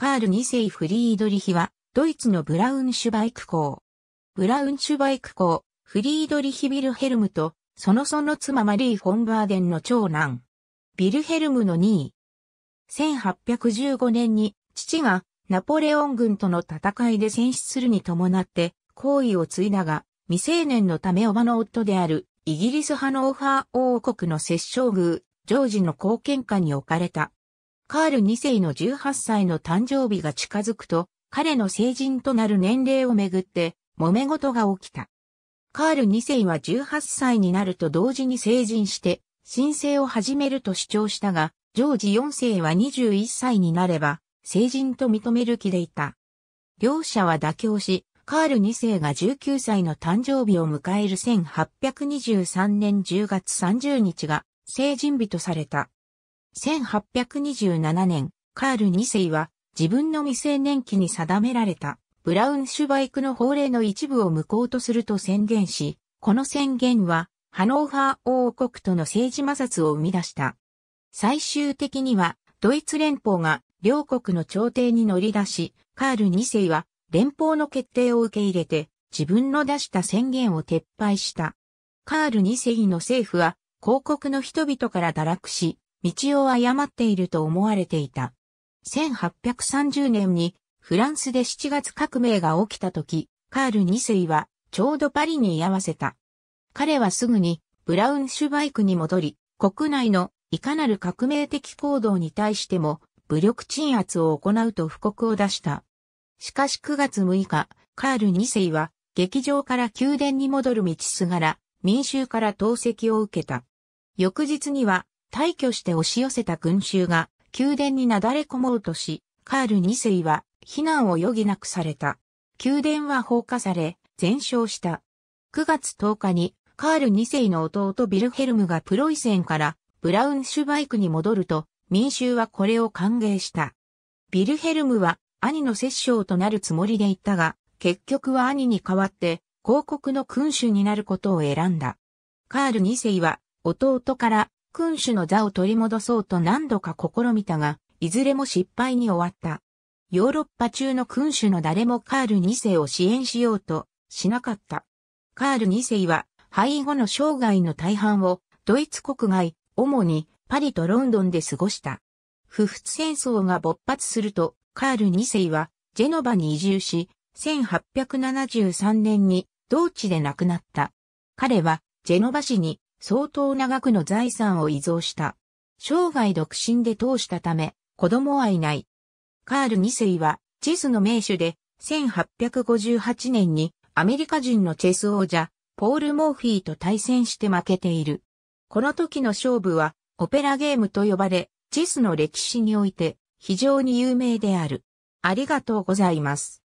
カール2世フリードリヒは、ドイツのブラウンシュバイク校。ブラウンシュバイク校、フリードリヒ・ビルヘルムと、そのその妻マリー・フォンバーデンの長男。ビルヘルムの2位。1815年に、父がナポレオン軍との戦いで戦死するに伴って、行為を継いだが、未成年のためおばの夫である、イギリス派のオファー王国の摂政宮、ジョージの貢献下に置かれた。カール2世の18歳の誕生日が近づくと、彼の成人となる年齢をめぐって、揉め事が起きた。カール2世は18歳になると同時に成人して、申請を始めると主張したが、ジョージ4世は21歳になれば、成人と認める気でいた。両者は妥協し、カール2世が19歳の誕生日を迎える1823年10月30日が成人日とされた。1827年、カール2世は自分の未成年期に定められたブラウンシュバイクの法令の一部を無効とすると宣言し、この宣言はハノーファー王国との政治摩擦を生み出した。最終的にはドイツ連邦が両国の朝廷に乗り出し、カール2世は連邦の決定を受け入れて自分の出した宣言を撤廃した。カール2世の政府は広告の人々から堕落し、道を誤っていると思われていた。1830年にフランスで7月革命が起きた時、カール2世はちょうどパリに居合わせた。彼はすぐにブラウンシュバイクに戻り、国内のいかなる革命的行動に対しても武力鎮圧を行うと布告を出した。しかし9月6日、カール2世は劇場から宮殿に戻る道すがら民衆から投石を受けた。翌日には大挙して押し寄せた群衆が宮殿になだれ込もうとし、カール2世は避難を余儀なくされた。宮殿は放火され、全焼した。9月10日にカール2世の弟ビルヘルムがプロイセンからブラウンシュバイクに戻ると民衆はこれを歓迎した。ビルヘルムは兄の摂政となるつもりで行ったが、結局は兄に代わって広告の君主になることを選んだ。カール2世は弟から君主の座を取り戻そうと何度か試みたが、いずれも失敗に終わった。ヨーロッパ中の君主の誰もカール2世を支援しようとしなかった。カール2世は敗位後の生涯の大半をドイツ国外、主にパリとロンドンで過ごした。不仏戦争が勃発すると、カール2世はジェノバに移住し、1873年に同地で亡くなった。彼はジェノバ市に相当長くの財産を遺贈した。生涯独身で通したため、子供はいない。カール2世は、チェスの名手で、1858年にアメリカ人のチェス王者、ポール・モーフィーと対戦して負けている。この時の勝負は、オペラゲームと呼ばれ、チェスの歴史において、非常に有名である。ありがとうございます。